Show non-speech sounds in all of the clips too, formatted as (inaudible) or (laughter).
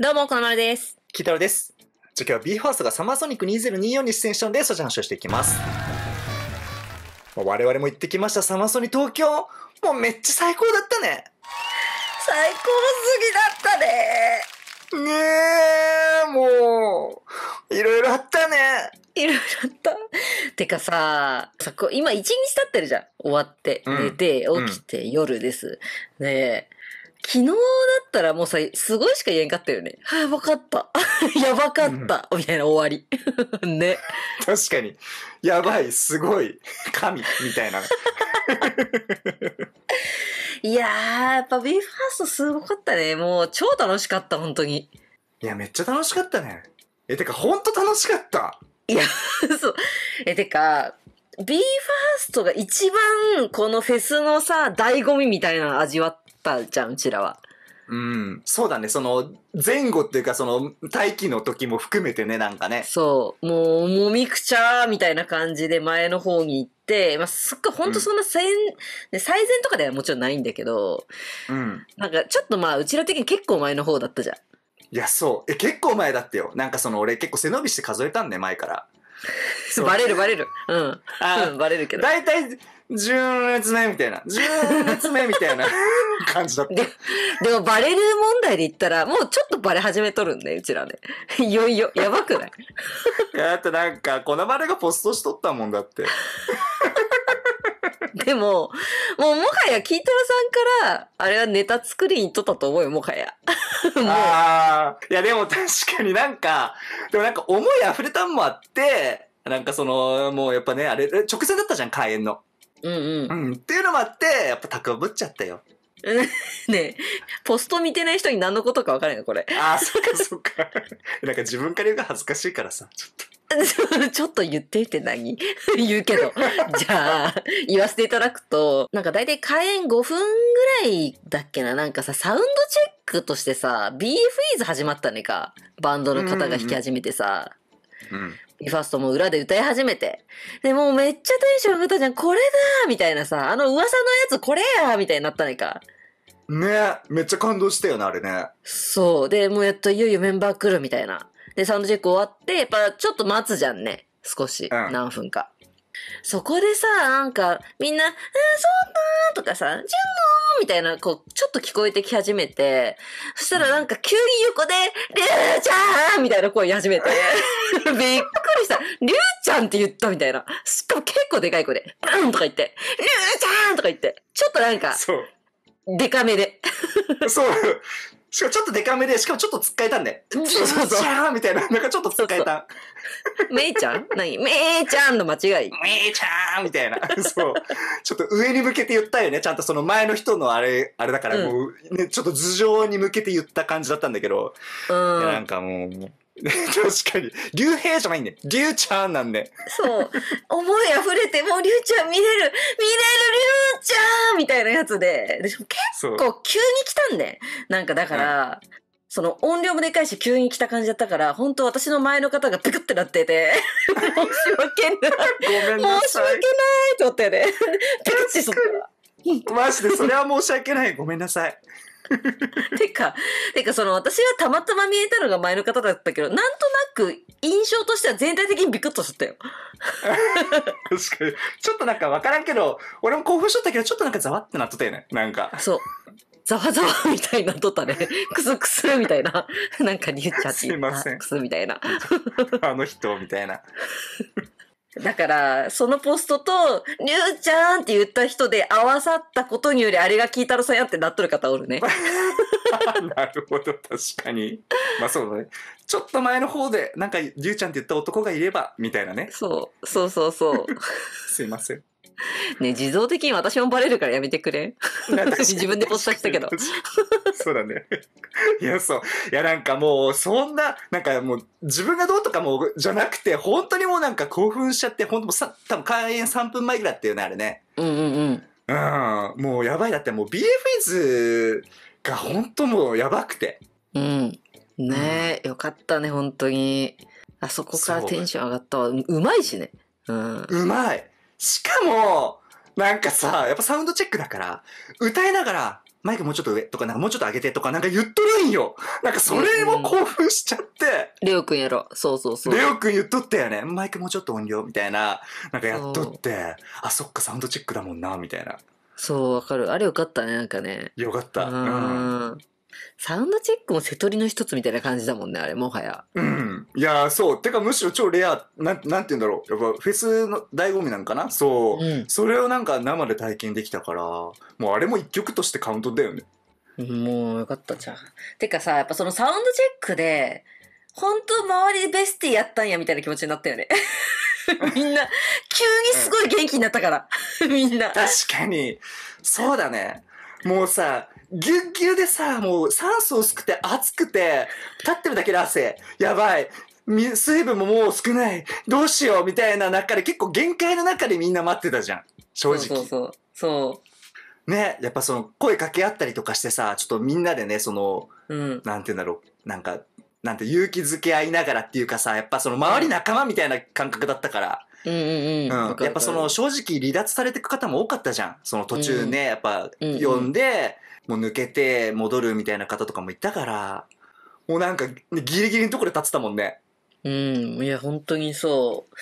どうも、このまるです。キタロです。じゃ今日は b ーファーストがサマーソニック2024に出演したので、そちらの話をしていきます。まあ我々も行ってきました、サマソニ東京。もうめっちゃ最高だったね。最高すぎだったねねえ、もう、いろいろあったね。いろいろあった。てかさ、さこ今一日経ってるじゃん。終わって、寝て、起きて、夜です。ねえ。昨日だったらもうさ、すごいしか言えんかったよね。はあ、わかった。(laughs) やばかった。みたいな終わり。(laughs) ね。確かに。やばい、すごい、神、みたいな。(laughs) いやー、やっぱ BE:FIRST すごかったね。もう超楽しかった、本当に。いや、めっちゃ楽しかったね。え、てか、ほんと楽しかった。いや、そう。え、てか、BE:FIRST が一番このフェスのさ、醍醐味みたいなの味わったじゃん、うちらは。うん、そうだね、その、前後っていうか、その、待機の時も含めてね、なんかね。そう、もう、もみくちゃーみたいな感じで前の方に行って、まあ、すっごい、ほんとそんな最,、うん、最善とかではもちろんないんだけど、うん。なんか、ちょっとまあ、うちら的に結構前の方だったじゃん。いや、そう。え、結構前だってよ。なんかその、俺結構背伸びして数えたんで、前から。(laughs) バレるバレる。うん。あ、うん、バレるけど。大体、10月目みたいな。10月目みたいな (laughs) 感じだった。で、でもバレる問題で言ったら、もうちょっとバレ始めとるんで、うちらね。(laughs) いよいよ、やばくないだってなんか、このバレがポストしとったもんだって。(laughs) でも、もうもはや、キートラさんから、あれはネタ作りにとったと思うよ、もはや。(laughs) ああ、いやでも確かになんか、でもなんか思い溢れたんもあって、なんかその、もうやっぱね、あれ、直前だったじゃん、開演の。うんうん。うん。っていうのもあって、やっぱ高ぶっちゃったよ。(laughs) ねポスト見てない人に何のことか分からないのこれ。ああ、そっかそっか。なんか自分から言うが恥ずかしいからさ、ちょっと。(laughs) ちょっと言ってて何 (laughs) 言うけど。(laughs) じゃあ、言わせていただくと、なんか大体開演5分ぐらいだっけな、なんかさ、サウンドチェックとしてさ、BFEs 始まったねか。バンドの方が弾き始めてさ。うん、うん、ビファーストも裏で歌い始めて。で、もうめっちゃテンション上がったじゃん、これだみたいなさ、あの噂のやつこれやみたいになったねか。ねめっちゃ感動したよね、あれね。そう。で、もうやっといよいよメンバー来るみたいな。で、サウンドチェック終わって、やっぱちょっと待つじゃんね。少し。うん、何分か。そこでさ、なんか、みんな、えー、そうだーとかさ、じゃんのーみたいな、こう、ちょっと聞こえてき始めて、そしたらなんか急に横で、りゅうちゃんみたいな声言い始めて、(laughs) びっくりした。りゅうちゃんって言ったみたいな。しかも結構でかい声で、うんとか言って、りゅうちゃんとか言って、ちょっとなんか、でかめで。そう。しかもちょっとデカめで、しかもちょっとつっかえたんで、そうそうそう。ーみたいな、なんかちょっとつっかえた。めいちゃん何めいちゃんの間違い。めいちゃんみたいな。そう。ちょっと上に向けて言ったよね。ちゃんとその前の人のあれ、あれだから、もう、ね、ちょっと頭上に向けて言った感じだったんだけど、うん、なんかもう、確かに。竜兵じゃないんで。竜ちゃんなんで。そう。思い溢れて、もう竜ちゃん見れる見れる竜ちゃんみたいなやつで。で結構急に来たんで。なんかだから、うん、その音量もでかいし急に来た感じだったから、本当私の前の方がピクってなってて、申し訳ない。ごめんなさい。申し訳ないと思ったよね。ピクってそっマジでそれは申し訳ない。ごめんなさい。(laughs) てか、てかその私がたまたま見えたのが前の方だったけど、なんとなく印象としては全体的にビクッとしちゃったよ。確かに。ちょっとなんかわからんけど、俺も興奮しとったけど、ちょっとなんかざわってなっとったよね。なんか。そう。ざわざわみたいなとったね。くすくすみたいな。なんかに言っちゃって。すいません。くすみたいな。あの人みたいな。だから、そのポストと、りゅうちゃんって言った人で合わさったことにより、あれが聞いたろさんやってなっとる方おるね。(laughs) なるほど、確かに。まあそうだね。ちょっと前の方で、なんか、りゅうちゃんって言った男がいれば、みたいなね。そう、そうそうそう。(laughs) すいません。ね自動的に私もバレるからやめてくれ。私 (laughs) 自分でポスターしたけど。(laughs) そうだね。いや、そう。いや、なんかもう、そんな、なんかもう、自分がどうとかも、じゃなくて、本当にもうなんか興奮しちゃって、本当もうさ、多分開演3分前ぐらいっていうね、あれね。うんうんうん。うん、もうやばい。だってもう BFS が本当もうやばくて。うん。ねえ、うん、よかったね、本当に。あそこからテンション上がったわ。うまいしね。うん。うまい。しかも、なんかさ、やっぱサウンドチェックだから、歌いながら、マイクもうちょっと上とか、なんかもうちょっと上げてとか、なんか言っとるんよ。なんかそれも興奮しちゃって。レオくんやろ。そうそうそう。レオくん言っとったよね。マイクもうちょっと音量みたいな。なんかやっとって、あ、そっか、サウンドチェックだもんな、みたいな。そう、わかる。あれよかったね、なんかね。よかった。うん。サウンドチェックも瀬戸りの一つみたいな感じだもんね、あれ、もはや。うん。いやそう。てか、むしろ超レア、なん、なんて言うんだろう。やっぱ、フェスの醍醐味なんかなそう、うん、それをなんか生で体験できたから、もうあれも一曲としてカウントだよね。もう、よかったじゃん。てかさ、やっぱそのサウンドチェックで、本当周りでベスティやったんや、みたいな気持ちになったよね。(laughs) みんな、急にすごい元気になったから。(laughs) みんな。確かに。そうだね。もうさ、ぎゅっぎゅでさ、もう酸素薄くて熱くて、立ってるだけで汗。やばい。水分ももう少ない。どうしようみたいな中で結構限界の中でみんな待ってたじゃん。正直。そうそうそう。ね、やっぱその声かけ合ったりとかしてさ、ちょっとみんなでね、その、うん、なんて言うんだろう。なんか、なんて勇気づけ合いながらっていうかさ、やっぱその周り仲間みたいな感覚だったから。うんうんうん、やっぱその正直離脱されていく方も多かったじゃん。その途中ね、やっぱ読んで、もう抜けて戻るみたいな方とかもいたから、もうなんかギリギリのところで立ってたもんね。うん、いや本当にそう。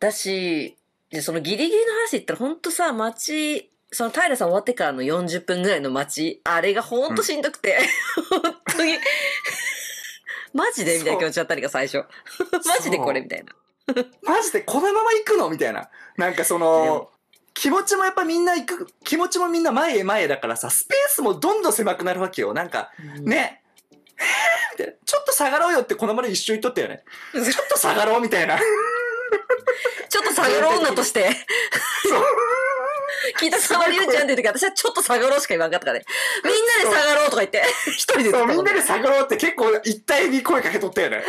だし、そのギリギリの話言ったら本当さ、街、その平さん終わってからの40分ぐらいの街、あれがほんとしんどくて、うん、(laughs) 本当に (laughs) マジでみたいな気持ちだったりが最初。(laughs) マジでこれみたいな。マジでこのまま行くのみたいな。なんかその、気持ちもやっぱみんな行く、気持ちもみんな前へ前へだからさ、スペースもどんどん狭くなるわけよ。なんか、ね。みたいな。ちょっと下がろうよってこのまで一緒に言っとったよね。ちょっと下がろうみたいな。ちょっと下がろうなとして。そう。聞いた沢りゅうちゃんって言う私はちょっと下がろうしか言わんかったからね。みんなで下がろうとか言って、一人でそう、みんなで下がろうって結構一体に声かけとったよね。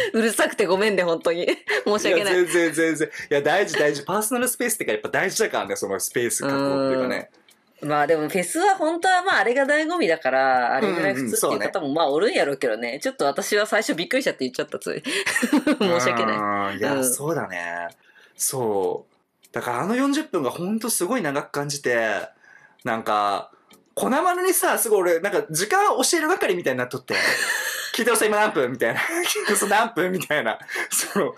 (laughs) うるさくてごめんね、本当に。(laughs) 申し訳ない。い全然全然。いや、大事大事。パーソナルスペースってか、やっぱ大事だからね、そのスペース確保っていうかね。まあでもフェスは本当はまああれが醍醐味だから、あれぐらい普通っていう方もまあおるんやろうけどね。ちょっと私は最初びっくりしちゃって言っちゃったつい。(laughs) 申し訳ない。いや、そうだね。そう。だからあの40分が本当すごい長く感じて、なんか、粉丸にさ、すごい俺、なんか時間教える係みたいになっとって。聞いてるい、今何分みたいな。(laughs) 聞いて何分みたいな。その、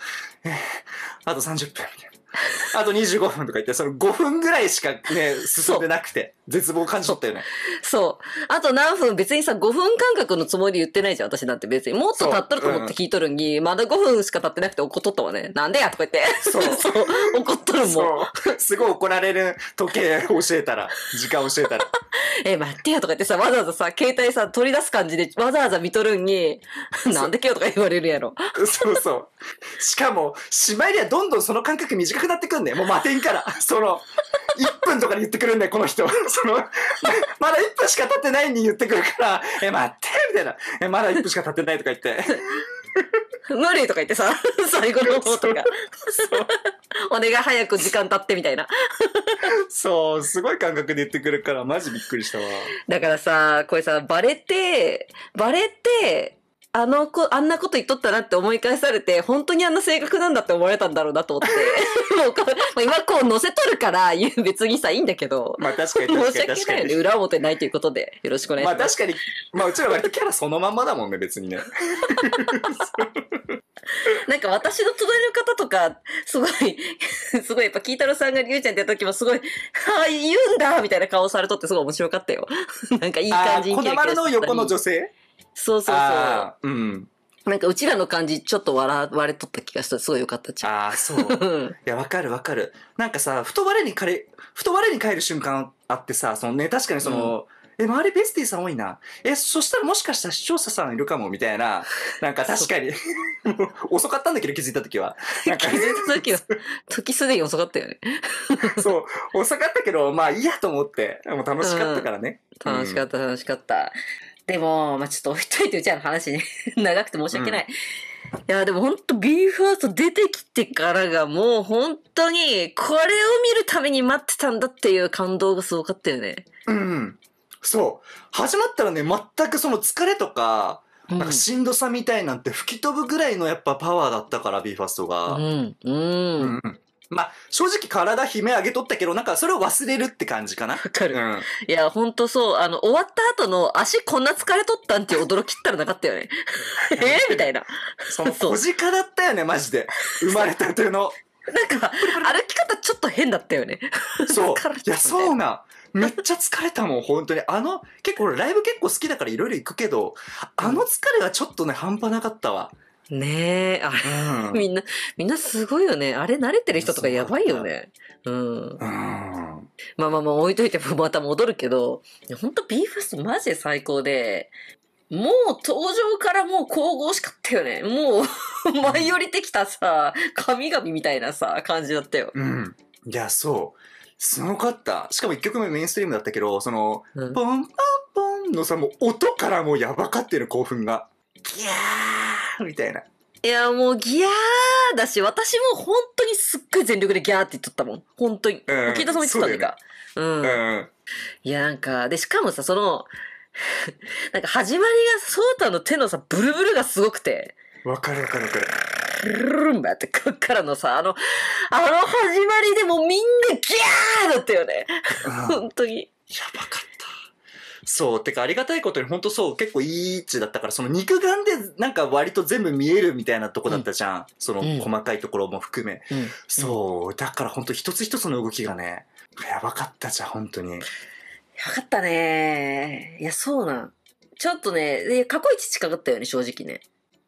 あと30分みたいな。(laughs) あと25分とか言って、その5分ぐらいしかね、進んでなくて、絶望感じゃったよね。そう。あと何分、別にさ、5分間隔のつもりで言ってないじゃん、私なんて別に。もっと経っとると思って聞いとるんに、うん、まだ5分しか経ってなくて怒っとったわね。なんでやとか言って。そう。(laughs) そう。怒っとるもん。すごい怒られる時計教えたら、時間教えたら。(laughs) え、待ってやとか言ってさ、わざわざさ、携帯さ、取り出す感じで、わざわざ見とるんに、なんで今日とか言われるやろ。そうそう。しかも、しまいではどんどんその感覚短くなってくんねもうてんから。その、1分とかで言ってくるんだよ、この人。その、まだ1分しか経ってないに言ってくるから、え、待ってみたいな。え、まだ1分しか経ってないとか言って。無理とか言ってさ、最後の方とか。お願い早く時間経ってみたいな。そう、すごい感覚で言ってくるから、マジびっくりしたわ。だからさ、これさ、バレて、バレて、あの子、あんなこと言っとったなって思い返されて、本当にあんな性格なんだって思われたんだろうなと思って。(laughs) もう、今こう載せとるから、別にさ、いいんだけど。まあ確かに確かに申し訳ないよね。裏表ないということで、よろしくお願いします。まあ確かに、まあうちら割とキャラそのまんまだもんね、別にね。(laughs) なんか私の隣の方とか、すごい、(laughs) すごいやっぱ、キータロさんがリュウちゃんってやった時もすごい、はあ、言うんだみたいな顔されとってすごい面白かったよ。なんかいい感じにあ、ラキラの横の女性そうそうそう。うん。なんかうちらの感じ、ちょっと笑われとった気がした。すごい良かったじゃん。ああ、そう。(laughs) いや、わかるわかる。なんかさ、ふと我に帰ふと我に帰る瞬間あってさ、そのね、確かにその、え、周りベスティさん多いな。え、そしたらもしかしたら視聴者さんいるかも、みたいな。なんか (laughs) 確かに。(laughs) 遅かったんだけど気づいた時は。なんか気づいた時は、時すでに遅かったよね。そう、遅かったけど、まあいいやと思って。もう楽しかったからね。楽しかった、楽しかった。でも、まあ、ちょっと置いといて、うちらの話ね。(laughs) 長くて申し訳ない。うん、いや、でも本当ビーファースト出てきてからがもう本当に、これを見るために待ってたんだっていう感動がすごかったよね。うん。そう。始まったらね、全くその疲れとか、なんかしんどさみたいなんて吹き飛ぶぐらいのやっぱパワーだったから、ビーファーストが。うん。うん。うん、まあ、正直体悲鳴上げとったけど、なんかそれを忘れるって感じかな。わかる。うん、いや、ほんとそう。あの、終わった後の足こんな疲れとったんって驚きったらなかったよね。(laughs) えー、みたいな。その小鹿だったよね、マジで。生まれたての。(laughs) なんか、歩き方ちょっと変だったよね。そう。(laughs) いや、そうな。めっちゃ疲れたもん、本当に。あの、結構ライブ結構好きだからいろいろ行くけど、あの疲れがちょっとね、半端なかったわ。ねえ、あれ、うん、みんな、みんなすごいよね。あれ慣れてる人とかやばいよね。うん。うん、まあまあまあ置いといても (laughs) また戻るけど、ほんと b ファストマジで最高で、もう登場からもう神々しかったよね。もう舞い降りてきたさ、神々みたいなさ、感じだったよ。うん。いや、そう。すごかった。しかも一曲目メインストリームだったけど、その、うん、ポンポンポンのさ、もう音からもうやばかってる興奮が。ギャーみたいな。いや、もうギャーだし、私も本当にすっごい全力でギャーって言っとったもん。本当に。うん、聞いたその言ってたんだけど。うん。うん、いや、なんか、で、しかもさ、その、(laughs) なんか始まりが、ソータの手のさ、ブルブルがすごくて。わかるわかるわかる。ルンバってこっからのさ、あの、あの始まりでもみんなギャーだったよね。うん、本当に。やばかった。そう、てかありがたいことに本当そう、結構いい位置だったから、その肉眼でなんか割と全部見えるみたいなとこだったじゃん。うん、その細かいところも含め。うん、そう、だから本当一つ一つの動きがね、やばかったじゃん、本当に。やばかったね。いや、そうなん。ちょっとね、過去一近かったよね、正直ね。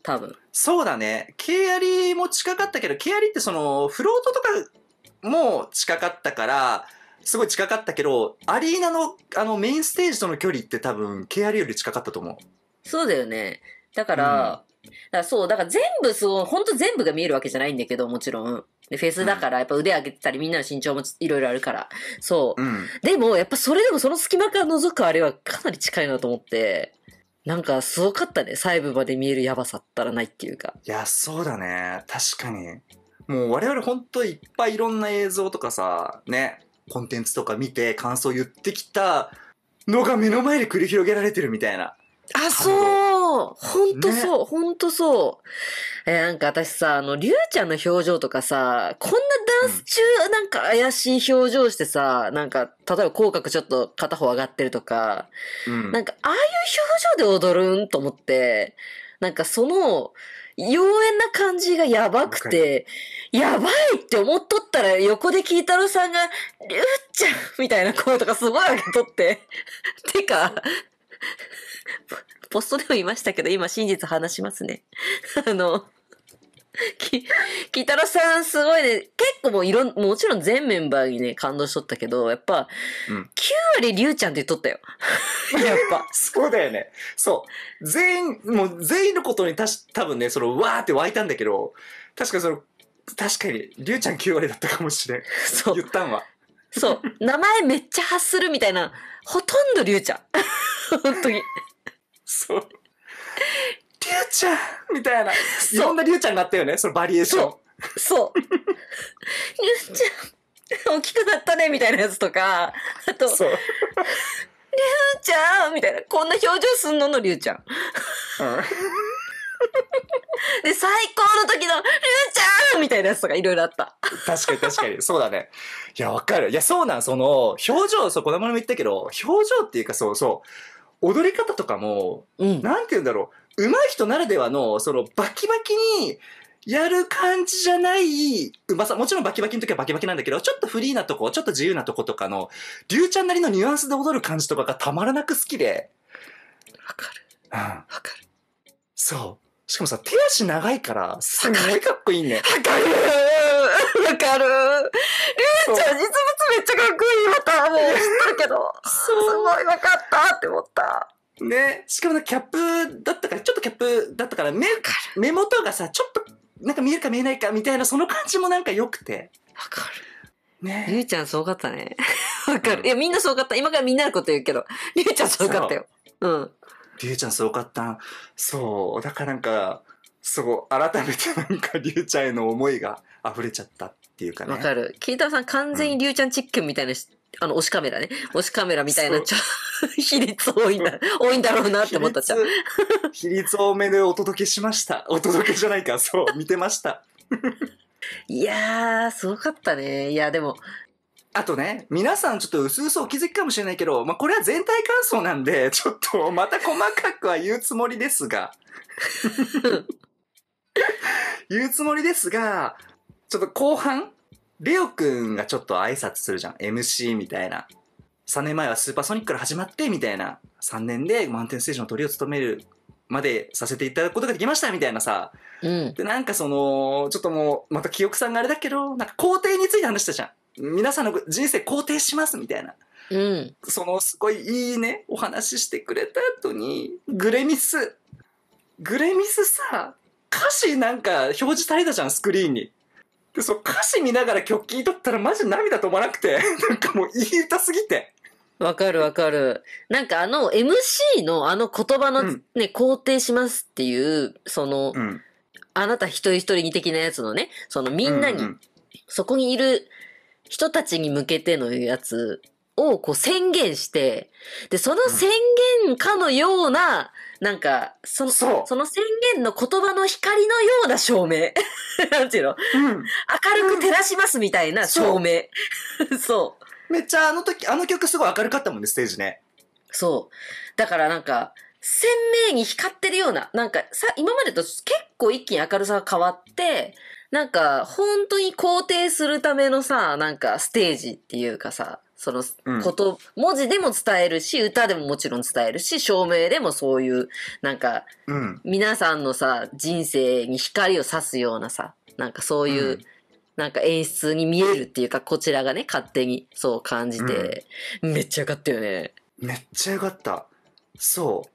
多分。そうだね。ケアリも近かったけど、ケアリってその、フロートとかも近かったから、すごい近かったけど、アリーナの、あの、メインステージとの距離って多分、KR より近かったと思う。そうだよね。だから、うん、だからそう、だから全部そう、本当全部が見えるわけじゃないんだけど、もちろん。で、フェスだから、やっぱ腕上げてたり、みんなの身長もいろいろあるから。そう。うん、でも、やっぱそれでもその隙間から覗くあれはかなり近いなと思って、なんかすごかったね。細部まで見えるやばさったらないっていうか。いや、そうだね。確かに。もう我々本当いっぱいいろんな映像とかさ、ね、コンテンツとか見て感想言ってきたのが目の前で繰り広げられてるみたいな。あ、そう本当そう、本当、んそう。えなんか私さ、あの、りゅうちゃんの表情とかさ、こんなダンス中、なんか怪しい表情してさ、なんか、例えば口角ちょっと片方上がってるとか、うん、なんか、ああいう表情で踊るんと思って、なんかその、妖艶な感じがやばくて、やばいって思っとったら横でいたろさんが、りゅうちゃんみたいな声とかすごい上げとって。(laughs) てか、ポストでも言いましたけど、今真実話しますね。(laughs) あの、(laughs) き、キタロさんすごいね。結構もういろん、もちろん全メンバーにね、感動しとったけど、やっぱ、うん、9割りゅうちゃんって言っとったよ。(laughs) やっぱ。(laughs) そうだよね。そう。全員、もう全員のことにたし、多分ね、その、わーって湧いたんだけど、確かその、確かに、りゅうちゃん9割だったかもしれん。そう。言ったんは。そう。名前めっちゃ発するみたいな、ほとんどりゅうちゃん。本当に。そう。ュちゃんみたいな。いろんなリュウちゃんがあったよね、そのバリエーション。そう。リュウちゃん、大きくなったね、みたいなやつとか、あと、そう。リュウちゃんみたいな、こんな表情すんののリュウちゃん。うん。で、最高の時の、りゅうちゃんみたいなやつとかいろいろあった。確かに確かに。そうだね。いや、わかる。いや、そうなん、その、表情、そう、このも言ったけど、表情っていうか、そうそう、踊り方とかも、うん、なんて言うんだろう。上手い人ならではの、その、バキバキに、やる感じじゃない、うまさ。もちろんバキバキの時はバキバキなんだけど、ちょっとフリーなとこ、ちょっと自由なとことかの、りゅうちゃんなりのニュアンスで踊る感じとかがたまらなく好きで。わかる。うん。わかる。そう。しかもさ、手足長いから、すごいかっこいいね。わかるわかるりゅうちゃん、実物めっちゃかっこいい、また。もう知ってるけど。すごいわかったって思った。ね、しかもキャップだったから、ちょっとキャップだったから、目、目元がさ、ちょっと、なんか見えるか見えないかみたいな、その感じもなんか良くて。わかる。ね。りゅうちゃんすごかったね。(laughs) わかる、いや、みんなすごかった。今からみんなのこと言うけど、りゅうちゃんすごかったよ。ううん。りゅうちゃんすごかった。そう。だからなんか、そう、改めてなんか、りゅうちゃんへの思いが溢れちゃったっていうかね。わかる。キータさん完全にりゅうちゃんチックみたいな、うんあの、推しカメラね。推しカメラみたいな、ちょ、(laughs) 比率多いんだ、多いんだろうなって思ったじゃん。比率多めでお届けしました。お届けじゃないか、そう、見てました。(laughs) いやー、すごかったね。いや、でも、あとね、皆さんちょっと薄々お気づきかもしれないけど、まあ、これは全体感想なんで、(laughs) ちょっとまた細かくは言うつもりですが、言うつもりですが、ちょっと後半、レオくんがちょっと挨拶するじゃん。MC みたいな。3年前はスーパーソニックから始まって、みたいな。3年で満点ステージの鳥を務めるまでさせていただくことができました、みたいなさ。うん、で、なんかその、ちょっともう、また記憶さんがあれだけど、なんか肯定について話したじゃん。皆さんの人生肯定します、みたいな。うん、そのすごいいいねお話ししてくれた後にグレミスグレミスさ歌詞なんか表示されたじゃんスクリーンにで、そう、歌詞見ながら曲聴いとったらマジ涙止まなくて、(laughs) なんかもういい歌すぎて。わかるわかる。なんかあの MC のあの言葉のね、うん、肯定しますっていう、その、うん、あなた一人一人に的なやつのね、そのみんなに、うんうん、そこにいる人たちに向けてのやつをこう宣言して、で、その宣言かのようななんか、その、その宣言の言葉の光のような照明。(laughs) なんていうの、うん、明るく照らしますみたいな照明。うん、そう。めっちゃあの時、あの曲すごい明るかったもんね、ステージね。そう。だからなんか、鮮明に光ってるような、なんかさ、今までと結構一気に明るさが変わって、なんか本当に肯定するためのさ、なんかステージっていうかさ、そのこと、うん、文字でも伝えるし、歌でももちろん伝えるし、照明でもそういう、なんか、うん、皆さんのさ、人生に光を差すようなさ、なんかそういう、うん、なんか演出に見えるっていうか、こちらがね、勝手にそう感じて、めっちゃよかったよね。めっちゃよかった。そう。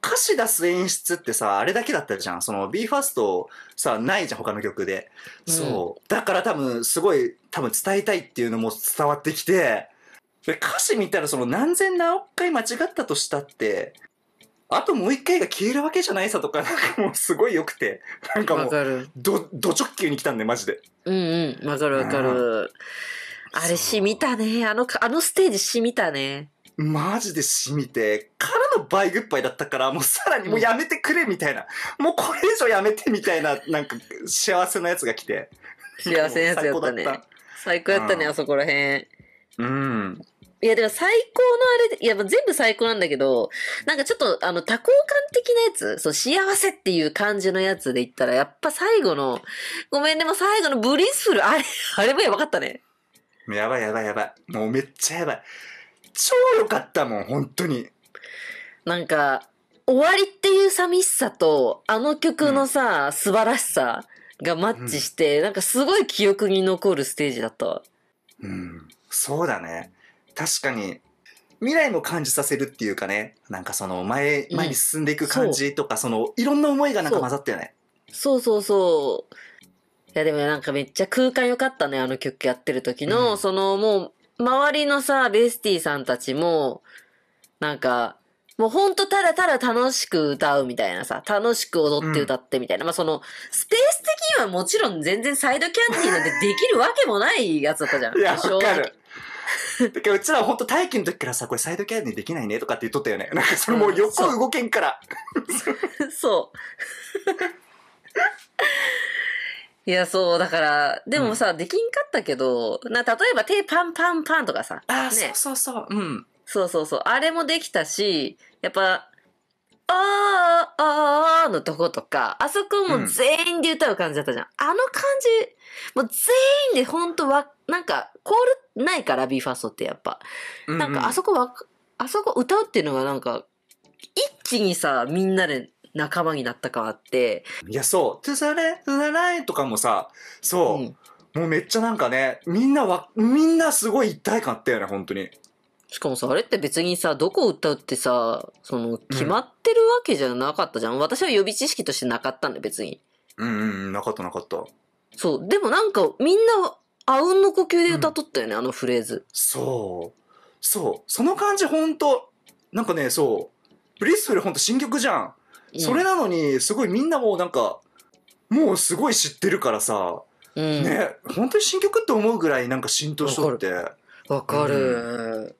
歌詞出す演出ってさ、あれだけだったじゃん。その BE:FIRST さ、ないじゃん、他の曲で。うん、そう。だから多分、すごい、多分伝えたいっていうのも伝わってきて、で歌詞見たらその何千何億回間違ったとしたって、あともう一回が消えるわけじゃないさとか、なんかもうすごい良くて、なんかもう、ど、ど直球に来たんで、マジで。うんうん、わかるわかる。あれ、染みたね。あの、あのステージ染みたね。マジで染みて、からの倍グッバイだったから、もうさらにもうやめてくれみたいな、もうこれ以上やめてみたいな、なんか幸せなやつが来て。幸せなやつやったね。最高やったね、あそこらへん。うん。いや、でも最高のあれ、いや、全部最高なんだけど、なんかちょっと、あの、多幸感的なやつ、そう、幸せっていう感じのやつで言ったら、やっぱ最後の、ごめん、ね、も最後のブリスフル、あれ、あれもやばかったね。やばいやばいやばい。もうめっちゃやばい。超良かったもん、本当に。なんか、終わりっていう寂しさと、あの曲のさ、うん、素晴らしさがマッチして、うん、なんかすごい記憶に残るステージだったわ。うん、そうだね。確かに、未来も感じさせるっていうかね、なんかその前、前に進んでいく感じとか、うん、そその、いろんな思いがなんか混ざったよね。そうそうそう。いやでもなんかめっちゃ空間良かったね、あの曲やってる時の、うん、そのもう周りのさ、ベスティさんたちも、なんか、もうほんとただただ楽しく歌うみたいなさ、楽しく踊って歌ってみたいな。うん、まあその、スペース的にはもちろん全然サイドキャンディーなんてできるわけもないやつだったじゃん。いや、わかる。だからうちらほんと待機の時からさ、これサイドキャンディーできないねとかって言っとったよね。なんかそのもう横動けんから。うん、そう。そういや、そう、だから、でもさ、うん、できんかったけど、な、例えば手パンパンパンとかさ。あ、ね、そうそうそう。うん。そうそうそう。あれもできたし、やっぱ、あー、あーのとことか、あそこも全員で歌う感じだったじゃん。うん、あの感じ、もう全員でほんとわ、なんか、コールないから、BE:FIRST ってやっぱ。なんか、あそこわ、あそこ歌うっていうのがなんか、一気にさ、みんなで仲間になった感あって。いや、そう。トゥザレ、トゥザとかもさ、そう、うん、もうめっちゃなんかね、みんなわ、みんなすごい一体感あったよね、本当に。しかもさ、あれって別にさ、どこを歌うってさ、その、決まってるわけじゃなかったじゃん。うん、私は予備知識としてなかったんだ、別に。うんうん、なかったなかった。そう。でもなんか、みんな、あうんの呼吸で歌っとったよね、うん、あのフレーズ。そう。そう。その感じほんと、なんかね、そう。ブリスフルほんと新曲じゃん。それなのに、すごいみんなもうなんか、もうすごい知ってるからさ、うん、ね、本当に新曲って思うぐらいなんか浸透しとって。わかる。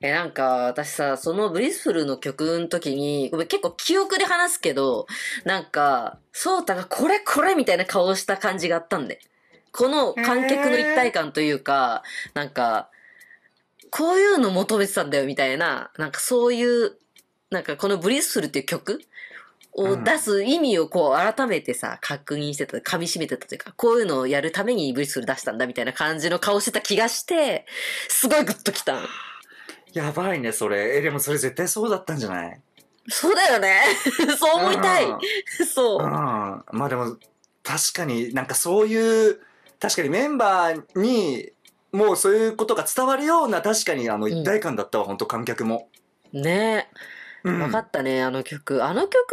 え、なんか、私さ、そのブリスフルの曲の時に、ご結構記憶で話すけど、なんか、ソータがこれこれみたいな顔した感じがあったんで。この観客の一体感というか、えー、なんか、こういうの求めてたんだよみたいな、なんかそういう、なんかこのブリスフルっていう曲を出す意味をこう改めてさ、確認してた、噛み締めてたというか、こういうのをやるためにブリスル出したんだみたいな感じの顔してた気がして、すごいグッときた。やばいね、それ。え、でもそれ絶対そうだったんじゃないそうだよね。(laughs) そう思いたい。そう。うん。まあでも、確かになんかそういう、確かにメンバーに、もうそういうことが伝わるような、確かにあの一体感だったわ、うん、本当観客も。ねえ。分かったね、あの曲。あの曲、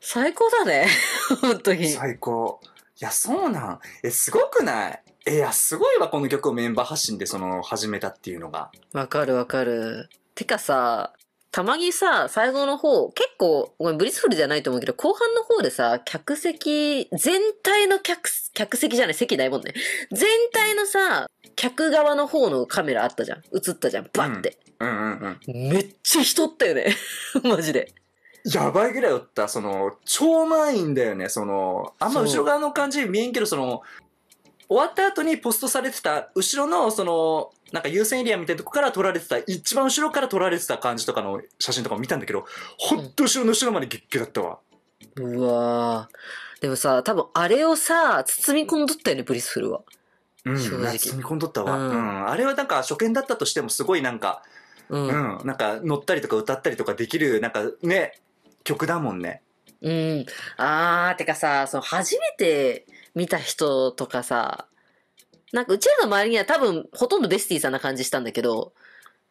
最高だね。(laughs) 本当に。最高。いや、そうなん。え、すごくないいや、すごいわ、この曲をメンバー発信でその、始めたっていうのが。わかるわかる。てかさ、たまにさ、最後の方、結構、ごめん、ブリスフルじゃないと思うけど、後半の方でさ、客席、全体の客、客席じゃない、席ないもんね。全体のさ、客側の方のカメラあったじゃん。映ったじゃん、バッて。うん、うんうんうんめっちゃ人ったよね。(laughs) マジで。やばいぐらいおった、その、超満員だよね、その、あんま後ろ側の感じ見えんけど、その、終わった後にポストされてた、後ろの、その、なんか優先エリアみたいなとこから撮られてた、一番後ろから撮られてた感じとかの写真とかも見たんだけど、ほんと後ろの後ろまで激ッだったわ。うわでもさ、多分あれをさ、包み込んどったよね、ブリスフルは。うん、正直。包み込んどったわ、うん、うん。あれはなんか初見だったとしてもすごいなんか、うん、うん、なんか乗ったりとか歌ったりとかできる、なんかね、曲だもんね。うん。あー、てかさ、その初めて見た人とかさ、なんかうちらの周りには多分ほとんどベスティーさんな感じしたんだけど。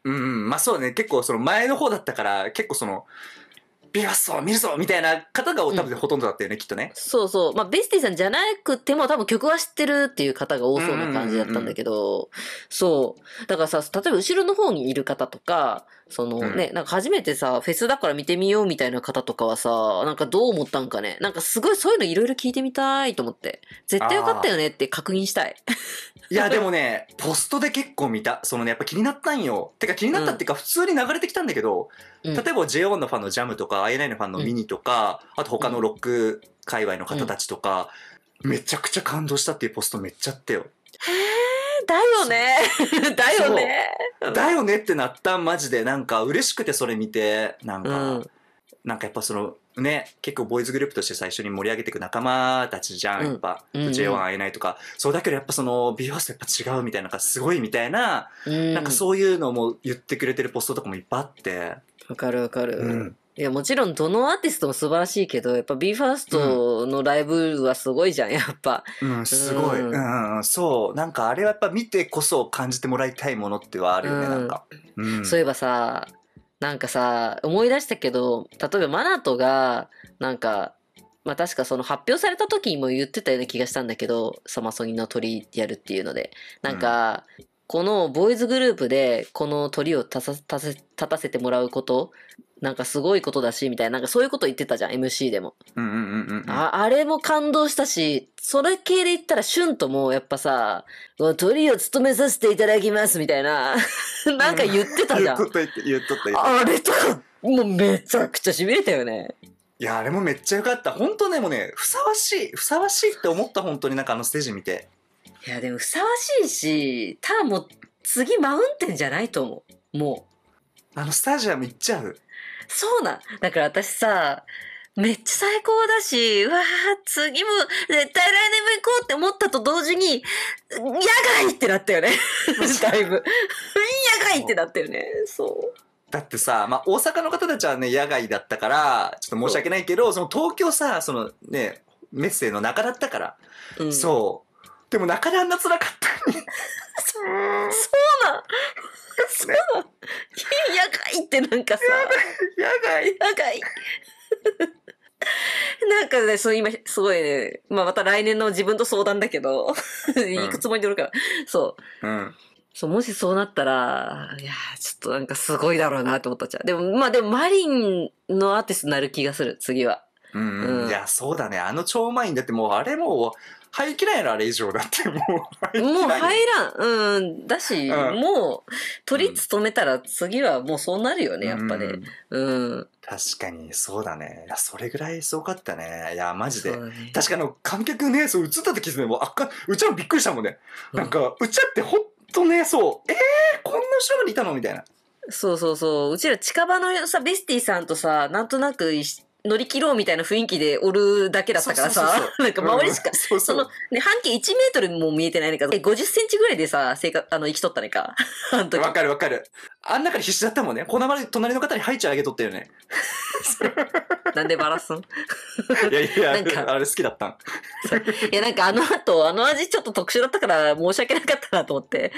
うん、まあそうね、結構その前の方だったから、結構その、ビバッソ見るぞみたいな方が多分ほとんどだったよね、うん、きっとね。そうそう。まあベスティーさんじゃなくても多分曲は知ってるっていう方が多そうな感じだったんだけど、そう。だからさ、例えば後ろの方にいる方とか、そのね、うん、なんか初めてさ、フェスだから見てみようみたいな方とかはさ、なんかどう思ったんかね。なんかすごいそういうのいろいろ聞いてみたいと思って。絶対よかったよねって確認したい。いや、でもね、ポストで結構見た。そのね、やっぱ気になったんよ。てか気になったっていうか、普通に流れてきたんだけど、うん、例えば JO1 のファンのジャムとか、INI のファンのミニとか、うん、あと他のロック界隈の方たちとか、めちゃくちゃ感動したっていうポストめっちゃあったよ。へだよねだよねだよねってなったマジでなんか嬉しくてそれ見てなんか、うん、なんかやっぱそのね、結構ボーイズグループとして最初に盛り上げていく仲間たちじゃん、やっぱ。J1 会えないとか、うん、そうだけどやっぱその、b e ファやっぱ違うみたいな、なんすごいみたいな、うん、なんかそういうのも言ってくれてるポストとかもいっぱいあって。わかるわかる。うんいや、もちろんどのアーティストも素晴らしいけど、やっぱ BE:FIRST のライブはすごいじゃん、やっぱ。うん、すごい。うん、そう。なんかあれはやっぱ見てこそ感じてもらいたいものってはあるよね、うん、なんか、うん。そういえばさ、なんかさ、思い出したけど、例えばマナトが、なんか、まあ確かその発表された時にも言ってたような気がしたんだけど、サマソニの鳥やるっていうので。なんか、このボーイズグループでこの鳥を立たせてもらうことなんかすごいことだし、みたいな、なんかそういうこと言ってたじゃん、MC でも。うんうんうんうん、あ。あれも感動したし、それ系で言ったら、シュンともやっぱさ、トリを務めさせていただきます、みたいな、(laughs) なんか言ってたじゃん。言っとった言っとったあれとか、もうめちゃくちゃしびれたよね。いや、あれもめっちゃ良かった。本当ね、もうね、ふさわしい、ふさわしいって思った、本当になんかあのステージ見て。いや、でもふさわしいし、ただもう、次マウンテンじゃないと思う。もう。あのスタジアム行っちゃう。そうなん。だから私さ、めっちゃ最高だし、うわあ、次も絶対来年も行こうって思ったと同時に、野外ってなったよね。だいぶ。野外ってなったよね。そう。だってさ、まあ、大阪の方たちはね、野外だったから、ちょっと申し訳ないけど、その東京さ、そのね、メッセージの中だったから。うん、そう。でも中であんな辛かったそう。(laughs) そうなんそう。野外ってなんかさ。野外。野外。(laughs) なんかね、そ今、すごいね、まあ、また来年の自分と相談だけど、行くつもりでおるから、うん、そう。うん。そう、もしそうなったら、いやちょっとなんかすごいだろうなと思ったじゃん。でも、まあでも、マリンのアーティストになる気がする、次は。うん、うん、いや、そうだね。あの超満員だってもう、あれも肺嫌いなあれ以上だってもうもう入らんうんだし、うん、もう取り勤めたら次はもうそうなるよねやっぱね、うん、うん、確かにそうだねいやそれぐらいすごかったねいやマジで、ね、確かの観客ねそう映った時ですねもうあかうちらもびっくりしたもんね、なんかうちらってほんとねそうえー、こんな後ろまいたのみたいなそうそうそう。うちら近場のさ、ベスティさんとさ、なんとなく乗り切ろうみたいな雰囲気でおるだけだったからさ、(laughs) なんか周りしか、うん、そうその、ね、半径1メートルも見えてないのか、50センチぐらいでさ、生活、あの、生きとったねか。(laughs) あの時。わかるわかる。あん中で必死だったもんね。このまで隣の方に入っちゃあげとったよね。(laughs) なんでバラすんいやいや、なんかあれ好きだったん。いや、なんかあの後、あの味ちょっと特殊だったから申し訳なかったなと思って。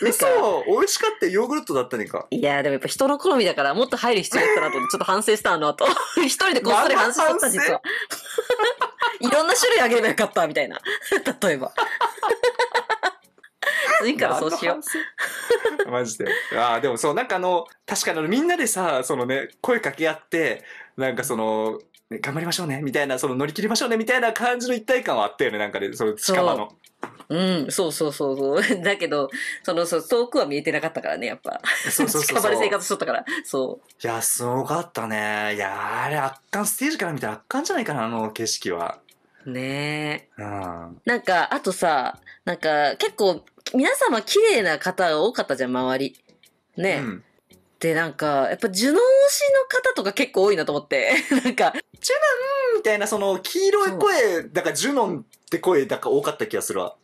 嘘美味しかったヨーグルトだったねか。いや、でもやっぱ人の好みだからもっと入る必要だったなと、ちょっと反省したあの後。一人でごっそりした、実は。(laughs) いろんな種類あげればよかった、みたいな。(laughs) 例えば。(laughs) 次からそうしよう。マジで。ああ、でもそう、なんかあの、確かにみんなでさ、そのね、声かけ合って、なんかその、頑張りましょうね、みたいな、その乗り切りましょうね、みたいな感じの一体感はあったよね、なんかで、ね、その近場の。うん、そうそうそうそう。(laughs) だけど、その、そう遠くは見えてなかったからね、やっぱ。そうそうそうそう近生活しとったから。そう。いや、すごかったね。いや、あれ圧巻、ステージから見たら圧巻じゃないかな、あの景色は。ねえ。うん。なんか、あとさ、なんか、結構、皆様綺麗な方が多かったじゃん、周り。ね。うんで、なんか、やっぱ、ジュノン推しの方とか結構多いなと思って。(laughs) なんか、みたいな、その、黄色い声、だからジュノンって声、だから多かった気がするわ。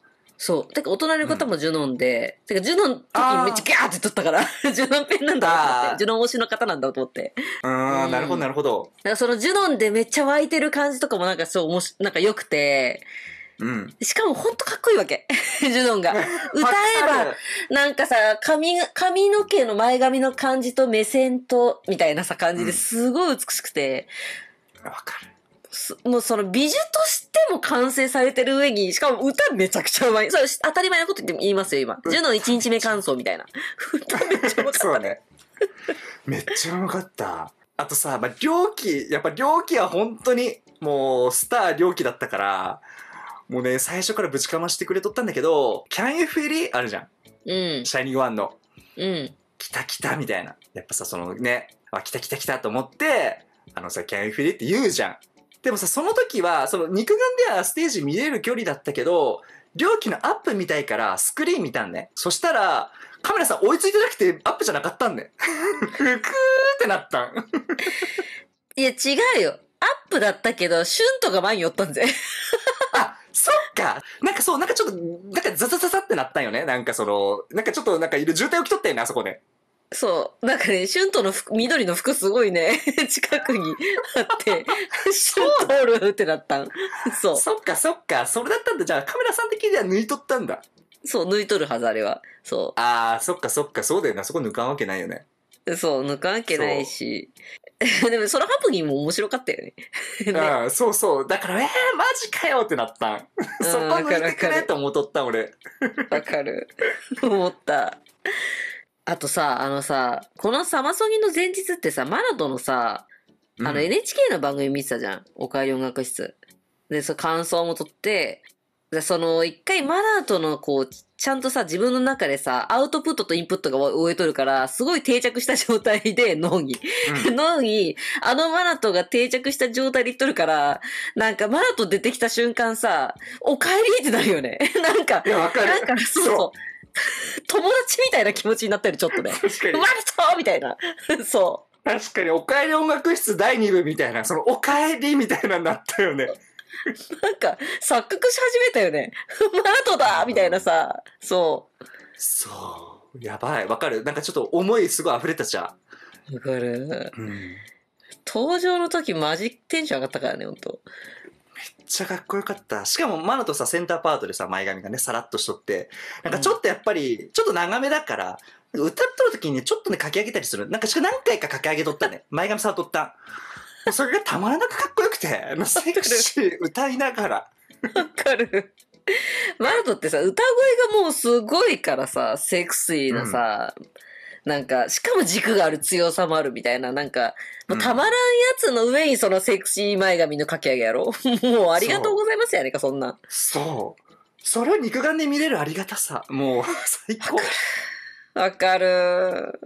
そう。てか、大人の方もジュノンで、うん、てか、ジュノン時めっちゃギャーって撮ったから、(laughs) ジュノンペンなんだと思って、ジュノン推しの方なんだと思って。ああ、うん、なるほど、なるほど。なんかそのジュノンでめっちゃ湧いてる感じとかもなんかそう、もし、なんか良くて、うん、しかもほんとかっこいいわけ。(laughs) ジュノンが。歌えば、なんかさ、髪、髪の毛の前髪の感じと目線と、みたいなさ、感じですごい美しくて。わ、うん、かる。もうその美女としても完成されてる上に、しかも歌めちゃくちゃうまい。そう、当たり前のこと言っても言いますよ、今。ジュノ1日目感想みたいな。歌めっちゃうまかった。そうね。めっちゃうまかった。あとさ、まあ、両機、やっぱ両機は本当に、もう、スター両機だったから、もうね、最初からぶちかましてくれとったんだけど、キャンエフ u リ e あるじゃん。うん。シャイニングワンの。うん。来た来たみたいな。やっぱさ、そのね、あ、来た来た来たと思って、あのさ、キャンエフ u リって言うじゃん。でもさ、その時は、その肉眼ではステージ見れる距離だったけど、料金のアップ見たいからスクリーン見たんね。そしたら、カメラさん追いついてなくてアップじゃなかったんね。ふくーってなったん。いや、違うよ。アップだったけど、シュンとか前に寄ったんぜ。あ、そっか。なんかそう、なんかちょっと、なんかザザザザってなったんよね。なんかその、なんかちょっとなんかいる渋滞起きとったよね、あそこで。そう。なんかね、シュントの服、緑の服すごいね、(laughs) 近くに (laughs) あって、シュントおるってなったん。そう。そっかそっか。それだったんだ。じゃあカメラさん的には抜いとったんだ。そう、抜いとるはず、あれは。そう。ああ、そっかそっか。そうだよな。そこ抜かんわけないよね。そう、抜かんわけないし。(laughs) でも、そのハプニングも面白かったよね。ねうん、そうそう。だから、えー、マジかよってなったん。そこ抜いてくれと思っとった、俺。わかる。思った。あとさ、あのさ、このサマソニの前日ってさ、マラトのさ、あの NHK の番組見てたじゃん。おかえり音楽室。で、そ感想も撮って、でその、一回マラトの、こう、ちゃんとさ、自分の中でさ、アウトプットとインプットが終えとるから、すごい定着した状態で (laughs) 脳に。うん、脳に、あのマラトが定着した状態でいっとるから、なんかマラト出てきた瞬間さ、お帰りってなるよね。(laughs) なんか、いや、わかる。なんか、そうそう。(laughs) 友達みたいな気持ちになったよね、ちょっとね。確かに。マルトみたいな。(laughs) そう。確かに、おかえり音楽室第2部みたいな、そのおかえりみたいなになったよね。(laughs) なんか、錯覚し始めたよね。マルトだみたいなさ、そう。そう。やばい。わかる。なんかちょっと思いすごい溢れたじゃん。わかる。うん登場の時マジテンション上がったからね、ほんと。っちゃかっこよかった。しかも、マナとさ、センターパートでさ、前髪がね、さらっとしとって、なんかちょっとやっぱり、ちょっと長めだから、歌っとる時にね、ちょっとね、かき上げたりする。なんかしか何回かかき上げとったね。(laughs) 前髪さらっとった。それがたまらなくかっこよくて、セクシー歌いながら。わかる。マルトってさ、歌声がもうすごいからさ、セクシーなさ、うんなんか、しかも軸がある強さもあるみたいな、なんか、もうたまらんやつの上にそのセクシー前髪のかき上げやろ (laughs) もうありがとうございますやねんか、そんな。そう。それは肉眼で見れるありがたさ。もう、最高。わかる。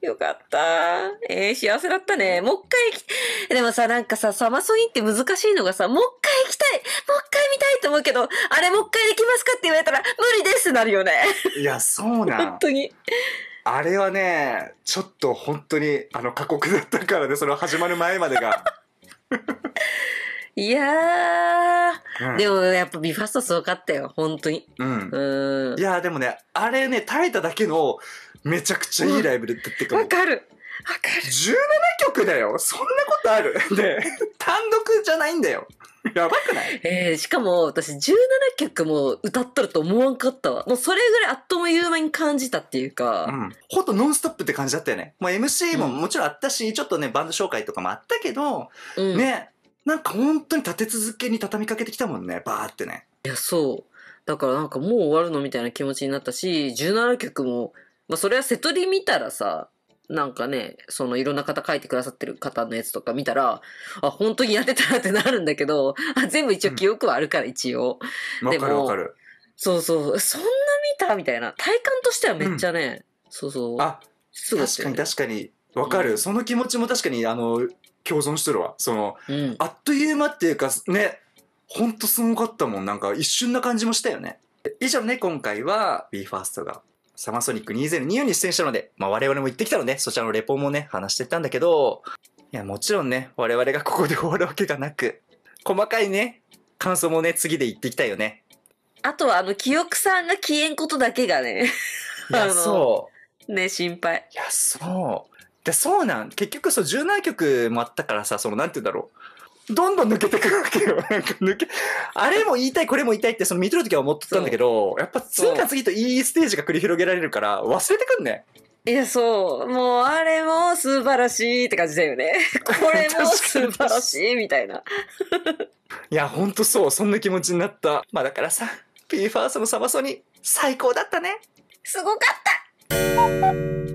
よかった。えー、幸せだったね。もう一回行き、でもさ、なんかさ、サマソニって難しいのがさ、もう一回行きたいもう一回見たいって思うけど、あれもう一回できますかって言われたら、無理ですなるよね。いや、そうなん。本当に。あれはね、ちょっと本当にあの過酷だったからね、その始まる前までが。(laughs) いや、うん、でもやっぱビファストすごかったよ、本当に。うん。うんいやでもね、あれね、耐えただけのめちゃくちゃいいライブでってか。わ、うん、かる。わかる。17曲だよそんなことある (laughs) で、単独じゃないんだよ。(laughs) やばくないえー、しかも私17曲も歌っとると思わんかったわ。もうそれぐらいあっという間に感じたっていうか。うん。ほんとノンストップって感じだったよね。まあ MC ももちろんあったし、うん、ちょっとね、バンド紹介とかもあったけど、うん、ね、なんか本当に立て続けに畳みかけてきたもんね、バーってね。いや、そう。だからなんかもう終わるのみたいな気持ちになったし、17曲も、まあそれは瀬戸り見たらさ、なんかね、そのいろんな方書いてくださってる方のやつとか見たら、あ、本当にやってたってなるんだけど、あ全部一応記憶はあるから、一応。わ、うん、かるわかる。そうそう、そんな見たみたいな。体感としてはめっちゃね、うん、そうそう。あ、すぐ、ね、確かに確かに。わかる、うん、その気持ちも確かに、あの、共存してるわ。その、あっという間っていうか、ね、ほんとすごかったもん。なんか一瞬な感じもしたよね。以上ね、今回は BE:FIRST がサマソニック2024に出演したので、まあ我々も行ってきたので、そちらのレポもね、話してたんだけど、いや、もちろんね、我々がここで終わるわけがなく、細かいね、感想もね、次で言ってきたよね。あとは、あの、記憶さんが消えんことだけがね。いや、(laughs) そう。ね、心配。いや、そう。で、そうなん。結局、そう、17曲もあったからさ、その、なんて言うんだろう。どんどん抜けてくわけよ。(laughs) なんか抜け、あれも言いたい、これも言いたいって、その見とる時は思ってたんだけど、やっぱ次か次といいステージが繰り広げられるから、忘れてくんね。いや、そう。もう、あれも素晴らしいって感じだよね。(laughs) これも素晴らしいみたいな。いや、ほんとそう。そんな気持ちになった。まあだからさ、p ファーストのサマソニ、最高だったね。すごかった